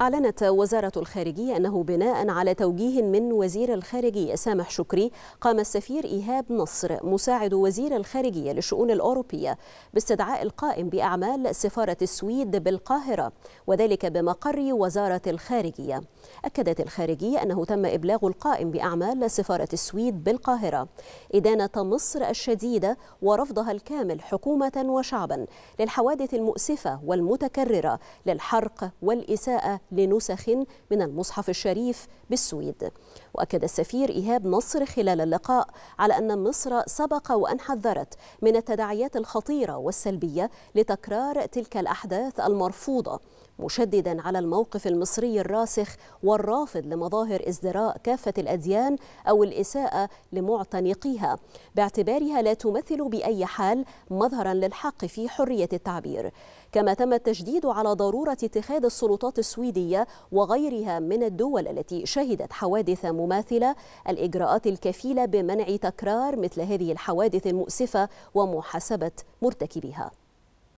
أعلنت وزارة الخارجية أنه بناء على توجيه من وزير الخارجية سامح شكري قام السفير إيهاب نصر مساعد وزير الخارجية للشؤون الأوروبية باستدعاء القائم بأعمال سفارة السويد بالقاهرة وذلك بمقر وزارة الخارجية أكدت الخارجية أنه تم إبلاغ القائم بأعمال سفارة السويد بالقاهرة إدانة مصر الشديدة ورفضها الكامل حكومة وشعبا للحوادث المؤسفة والمتكررة للحرق والإساءة لنسخ من المصحف الشريف بالسويد وأكد السفير إيهاب نصر خلال اللقاء على أن مصر سبق وأن حذرت من التداعيات الخطيرة والسلبية لتكرار تلك الأحداث المرفوضة مشددا على الموقف المصري الراسخ والرافض لمظاهر ازدراء كافه الاديان او الاساءه لمعتنقيها باعتبارها لا تمثل باي حال مظهرا للحق في حريه التعبير كما تم التشديد على ضروره اتخاذ السلطات السويديه وغيرها من الدول التي شهدت حوادث مماثله الاجراءات الكفيله بمنع تكرار مثل هذه الحوادث المؤسفه ومحاسبه مرتكبيها